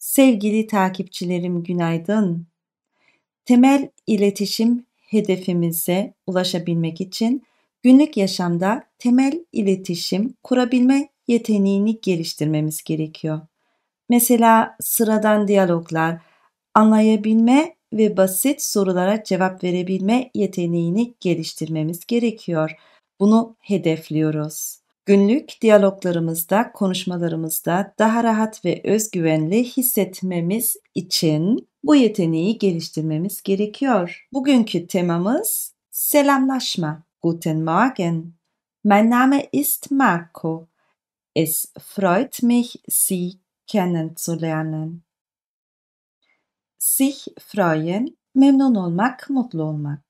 Sevgili takipçilerim günaydın. Temel iletişim hedefimize ulaşabilmek için günlük yaşamda temel iletişim kurabilme yeteneğini geliştirmemiz gerekiyor. Mesela sıradan diyaloglar, anlayabilme ve basit sorulara cevap verebilme yeteneğini geliştirmemiz gerekiyor. Bunu hedefliyoruz. Günlük diyaloglarımızda, konuşmalarımızda daha rahat ve özgüvenli hissetmemiz için bu yeteneği geliştirmemiz gerekiyor. Bugünkü temamız selamlaşma. Guten Morgen. Mein Name ist Marco. Es freut mich, Sie kennenzulernen. Sich freuen, memnun olmak, mutlu olmak.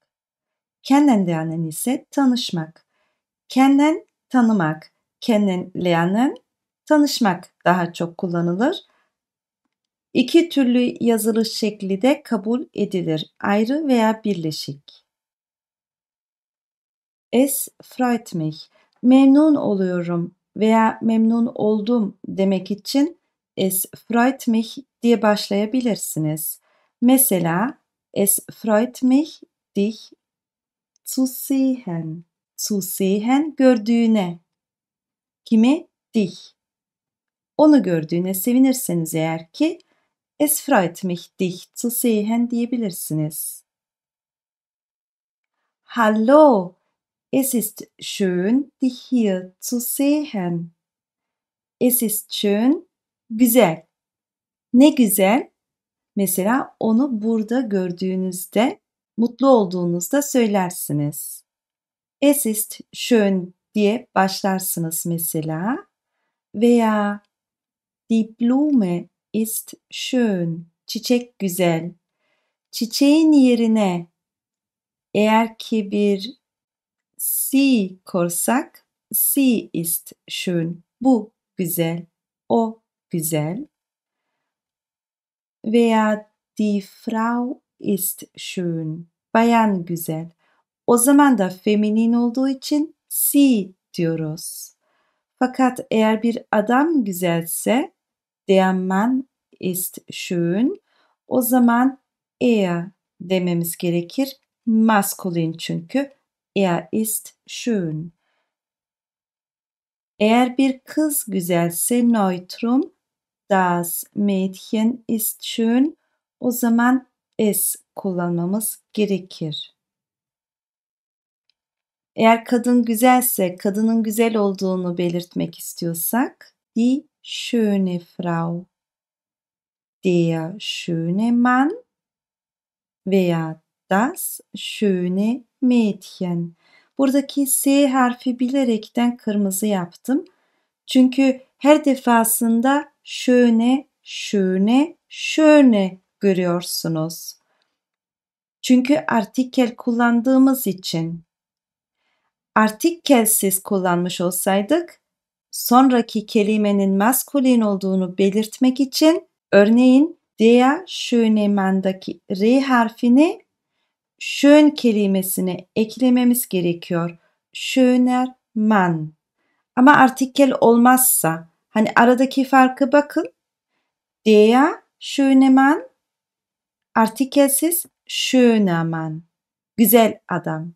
Kennenlernen ise tanışmak. Kennen tanımak, kendilerinin tanışmak daha çok kullanılır. İki türlü yazılış şekli de kabul edilir. Ayrı veya birleşik. Es freut mich. Memnun oluyorum veya memnun oldum demek için es freut mich diye başlayabilirsiniz. Mesela es freut mich dich zu sehen. Zusehen gördüğüne. Kimi? Dich. Onu gördüğüne sevinirseniz eğer ki Es freut mich dich zu sehen diyebilirsiniz. Hallo, es ist schön, dich hier zu sehen. Es ist schön, güzel. Ne güzel? Mesela onu burada gördüğünüzde, mutlu olduğunuzda söylersiniz. Es ist schön diye başlarsınız mesela veya Die Blume ist schön. Çiçek güzel. Çiçeğin yerine eğer ki bir si korsak si ist schön. Bu güzel. O güzel. Veya die Frau ist schön. Bayan güzel. O zaman da feminin olduğu için si diyoruz. Fakat eğer bir adam güzelse der Mann ist schön o zaman er dememiz gerekir. Maskulin çünkü er ist schön. Eğer bir kız güzelse neutrum das Mädchen ist schön o zaman es kullanmamız gerekir. Eğer kadın güzelse, kadının güzel olduğunu belirtmek istiyorsak, die schöne Frau, der schöne Mann veya das schöne Mädchen. Buradaki S harfi bilerekten kırmızı yaptım. Çünkü her defasında şöne, şöne, şöne görüyorsunuz. Çünkü artikel kullandığımız için siz kullanmış olsaydık sonraki kelimenin maskulin olduğunu belirtmek için örneğin der Schöneman'daki R harfini schön kelimesine eklememiz gerekiyor. Schöner man. Ama artikel olmazsa hani aradaki farkı bakın. Der schöne man artikelsiz schöner man. Güzel adam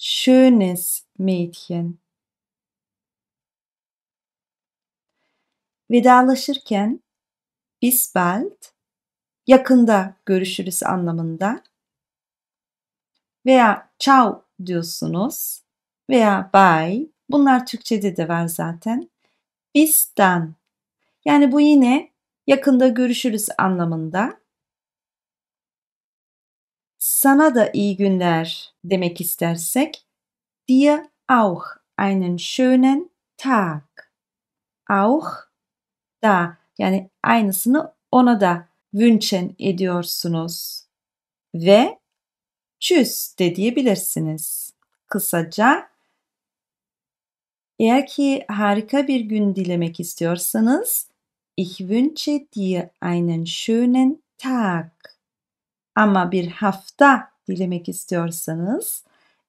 schönes Mädchen. Vedalaşırken bis bald yakında görüşürüz anlamında veya ciao diyorsunuz veya bye bunlar Türkçede de var zaten. Bistan yani bu yine yakında görüşürüz anlamında sana da iyi günler demek istersek dir auch einen schönen Tag. Auch da yani aynısını ona da wünschen ediyorsunuz. Ve tschüss de diyebilirsiniz. Kısaca eğer ki harika bir gün dilemek istiyorsanız ich wünsche dir einen schönen Tag ama bir hafta dilemek istiyorsanız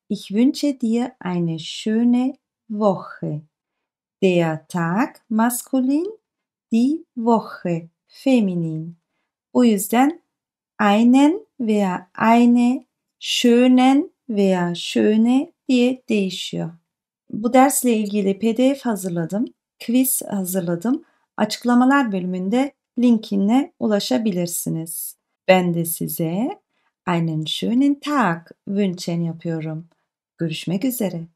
Ich wünsche dir eine schöne Woche. Der Tag maskulin, die Woche feminin. O yüzden einen veya eine, schönen veya schöne diye değişiyor. Bu dersle ilgili pdf hazırladım, quiz hazırladım. Açıklamalar bölümünde linkine ulaşabilirsiniz. Ben de size einen schönen Tag wünschen yapıyorum. Görüşmek üzere.